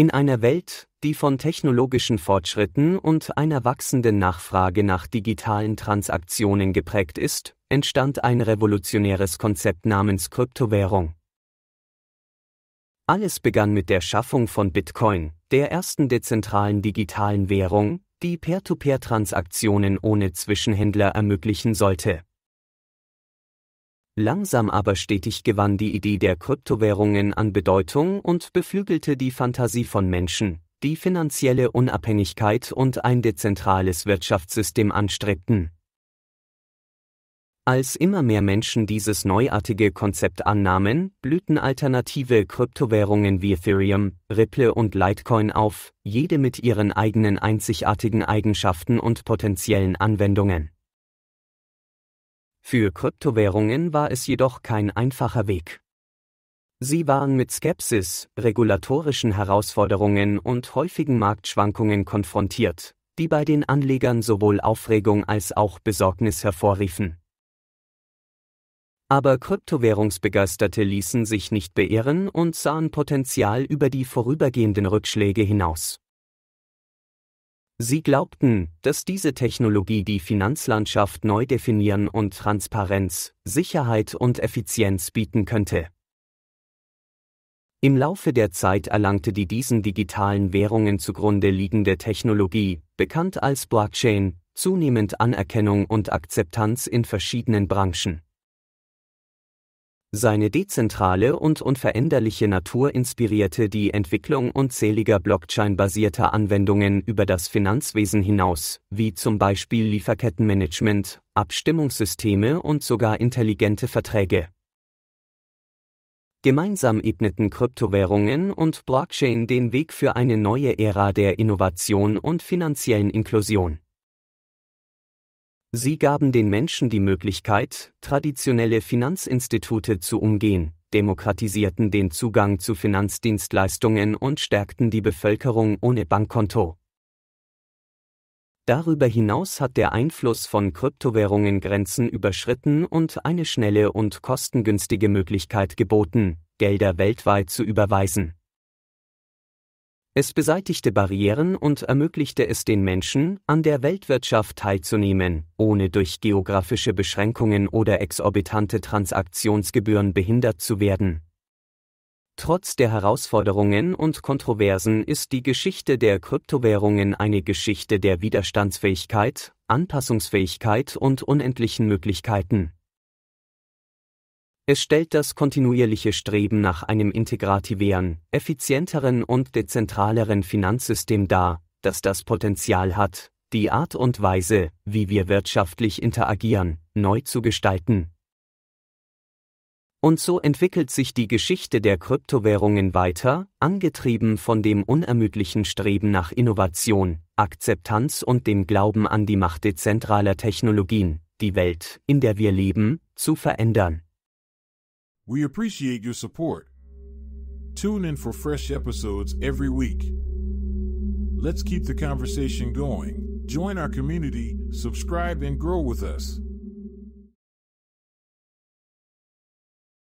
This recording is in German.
In einer Welt, die von technologischen Fortschritten und einer wachsenden Nachfrage nach digitalen Transaktionen geprägt ist, entstand ein revolutionäres Konzept namens Kryptowährung. Alles begann mit der Schaffung von Bitcoin, der ersten dezentralen digitalen Währung, die Peer-to-Peer-Transaktionen ohne Zwischenhändler ermöglichen sollte. Langsam aber stetig gewann die Idee der Kryptowährungen an Bedeutung und beflügelte die Fantasie von Menschen, die finanzielle Unabhängigkeit und ein dezentrales Wirtschaftssystem anstrebten. Als immer mehr Menschen dieses neuartige Konzept annahmen, blühten alternative Kryptowährungen wie Ethereum, Ripple und Litecoin auf, jede mit ihren eigenen einzigartigen Eigenschaften und potenziellen Anwendungen. Für Kryptowährungen war es jedoch kein einfacher Weg. Sie waren mit Skepsis, regulatorischen Herausforderungen und häufigen Marktschwankungen konfrontiert, die bei den Anlegern sowohl Aufregung als auch Besorgnis hervorriefen. Aber Kryptowährungsbegeisterte ließen sich nicht beirren und sahen Potenzial über die vorübergehenden Rückschläge hinaus. Sie glaubten, dass diese Technologie die Finanzlandschaft neu definieren und Transparenz, Sicherheit und Effizienz bieten könnte. Im Laufe der Zeit erlangte die diesen digitalen Währungen zugrunde liegende Technologie, bekannt als Blockchain, zunehmend Anerkennung und Akzeptanz in verschiedenen Branchen. Seine dezentrale und unveränderliche Natur inspirierte die Entwicklung unzähliger Blockchain-basierter Anwendungen über das Finanzwesen hinaus, wie zum Beispiel Lieferkettenmanagement, Abstimmungssysteme und sogar intelligente Verträge. Gemeinsam ebneten Kryptowährungen und Blockchain den Weg für eine neue Ära der Innovation und finanziellen Inklusion. Sie gaben den Menschen die Möglichkeit, traditionelle Finanzinstitute zu umgehen, demokratisierten den Zugang zu Finanzdienstleistungen und stärkten die Bevölkerung ohne Bankkonto. Darüber hinaus hat der Einfluss von Kryptowährungen Grenzen überschritten und eine schnelle und kostengünstige Möglichkeit geboten, Gelder weltweit zu überweisen. Es beseitigte Barrieren und ermöglichte es den Menschen, an der Weltwirtschaft teilzunehmen, ohne durch geografische Beschränkungen oder exorbitante Transaktionsgebühren behindert zu werden. Trotz der Herausforderungen und Kontroversen ist die Geschichte der Kryptowährungen eine Geschichte der Widerstandsfähigkeit, Anpassungsfähigkeit und unendlichen Möglichkeiten. Es stellt das kontinuierliche Streben nach einem integrativeren, effizienteren und dezentraleren Finanzsystem dar, das das Potenzial hat, die Art und Weise, wie wir wirtschaftlich interagieren, neu zu gestalten. Und so entwickelt sich die Geschichte der Kryptowährungen weiter, angetrieben von dem unermüdlichen Streben nach Innovation, Akzeptanz und dem Glauben an die Macht dezentraler Technologien, die Welt, in der wir leben, zu verändern. We appreciate your support. Tune in for fresh episodes every week. Let's keep the conversation going. Join our community, subscribe, and grow with us.